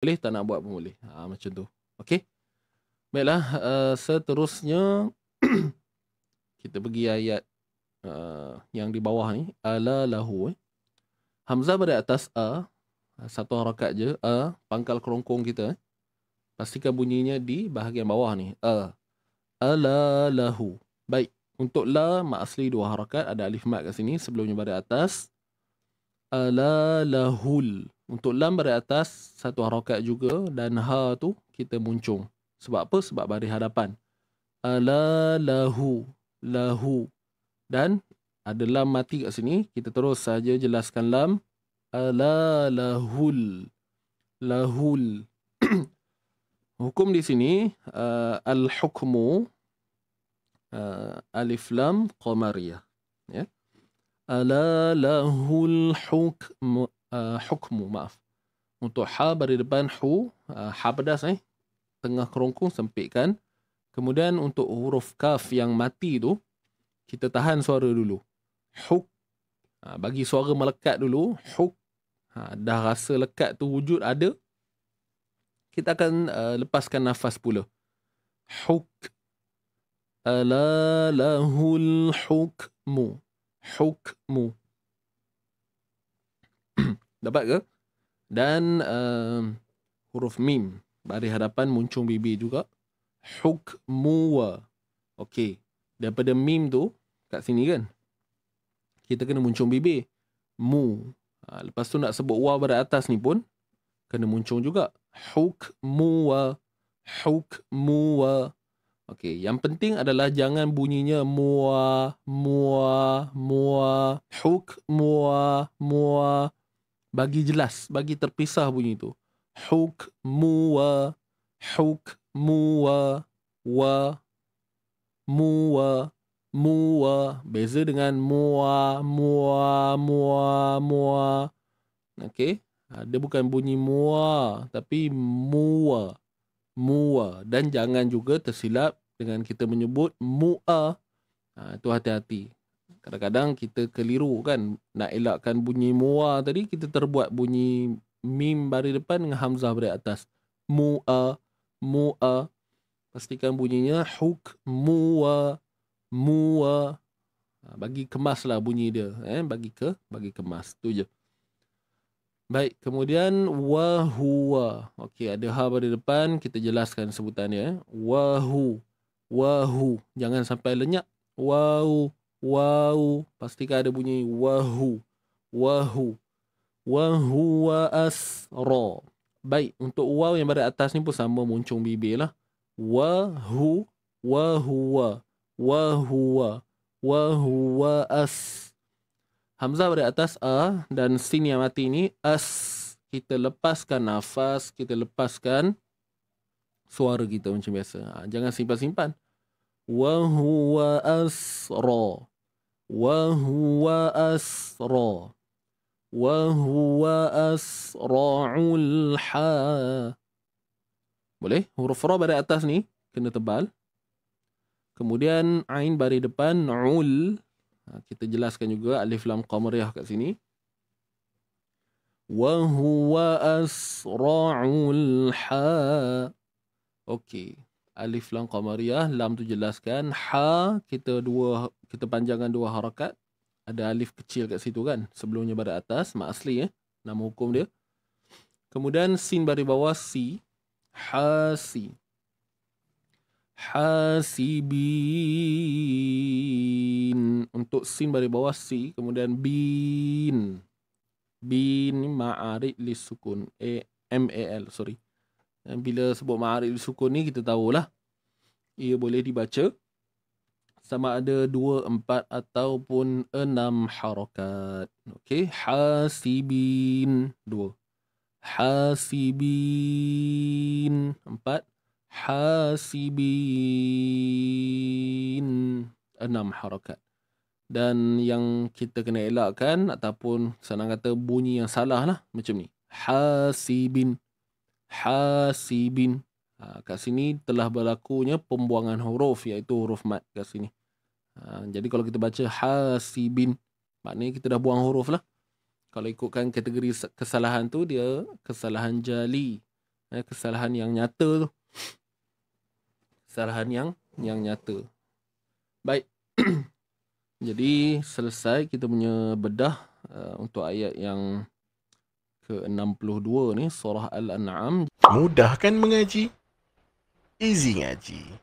boleh tak nak buat pun boleh ha, macam tu okey baiklah uh, seterusnya kita pergi ayat uh, yang di bawah ni ala lahu eh. hamzah berada atas a satu harakat je a pangkal kerongkong kita eh. pastikan bunyinya di bahagian bawah ni a ala lahu baik untuk la mak asli dua harakat ada alif mat kat sini sebelumnya berada atas ala lahul untuk lam berada atas satu harokat juga dan ha tu kita muncung. Sebab apa? Sebab bari hadapan. Ala lahu lahu dan ada lam mati kat sini kita terus saja jelaskan lam ala lahul lahul hukum di sini uh, al hukmu uh, alif lam qamariyah ya ala lahul hukmu Uh, hukmu, maaf. Untuk hal pada depan hu, ha pedas eh. Tengah kerongkong sempitkan. Kemudian untuk huruf kaf yang mati tu, kita tahan suara dulu. Huk. Ha, bagi suara melekat dulu. Huk. Ha, dah rasa lekat tu wujud ada. Kita akan uh, lepaskan nafas pula. Huk. Alalahul hukmu. Hukmu. dapat ke? Dan uh, huruf mim bari hadapan muncung bibir juga. Hukmu. Okey. Daripada mim tu kat sini kan. Kita kena muncung bibir. Mu. Ha, lepas tu nak sebut wa pada atas ni pun kena muncung juga. Hukmu. Hukmu. Okey, yang penting adalah jangan bunyinya muwa, muwa, muwa. huk, muwa, mua bagi jelas, bagi terpisah bunyi itu. Hukmu wa, hukmu wa, wa, mu wa, mu wa. Beza dengan mua, mua, mua, mua. Okey. ada ha, bukan bunyi mua, tapi mua, mua. Dan jangan juga tersilap dengan kita menyebut mua. Ha, itu hati-hati. Kadang-kadang kita keliru kan nak elakkan bunyi mua tadi kita terbuat bunyi mim bari depan dengan hamzah bari atas. Mua mua pastikan bunyinya huk mua mua ha, bagi kemaslah bunyi dia eh bagi ke bagi kemas tu je. Baik, kemudian wa huwa. Okey, ada ha pada depan, kita jelaskan sebutannya eh. Wa hu. Jangan sampai lenyap. wahu Wow, pastikan ada bunyi wahu. Wahu. Wahu wa asra. Baik, untuk wow yang berada atas ni pun sama muncung bibir lah. Wahu, wahuwa, wahuwa, wahuwa as. Hamzah berada atas A dan sin yang mati ni as. Kita lepaskan nafas, kita lepaskan suara kita macam biasa. Ha, jangan simpan-simpan. Wahuwa asra. وهو أسرى وهو أسرع الحا boleh huruf ra pada atas ni kena tebal kemudian ain bari depan ul ha, kita jelaskan juga alif lam qamariyah kat sini wa huwa asra'ul ha okey alif lam qamariyah lam tu jelaskan ha kita dua kita panjangkan dua harakat ada alif kecil kat situ kan sebelumnya pada atas mak asli eh nama hukum dia kemudian sin bari bawah si hasi, hasibin untuk sin bari bawah si kemudian bin bin ma'arid li sukun e m a l sorry eh, bila sebut ma'arid li sukun ni kita tahulah ia boleh dibaca sama ada dua, empat ataupun enam harokat. Okey. Hasibin. Dua. Hasibin. Empat. Hasibin. Enam harokat. Dan yang kita kena elakkan ataupun senang kata bunyi yang salah lah. Macam ni. Hasibin. Hasibin. Ha, kat sini telah berlakunya pembuangan huruf iaitu huruf mat kat sini. Ha, jadi kalau kita baca hasibin maknanya kita dah buang huruf lah. Kalau ikutkan kategori kesalahan tu dia kesalahan jali. Eh, kesalahan yang nyata tu. Kesalahan yang yang nyata. Baik. jadi selesai kita punya bedah uh, untuk ayat yang ke-62 ni surah Al-An'am. Mudah kan mengaji? coisinha de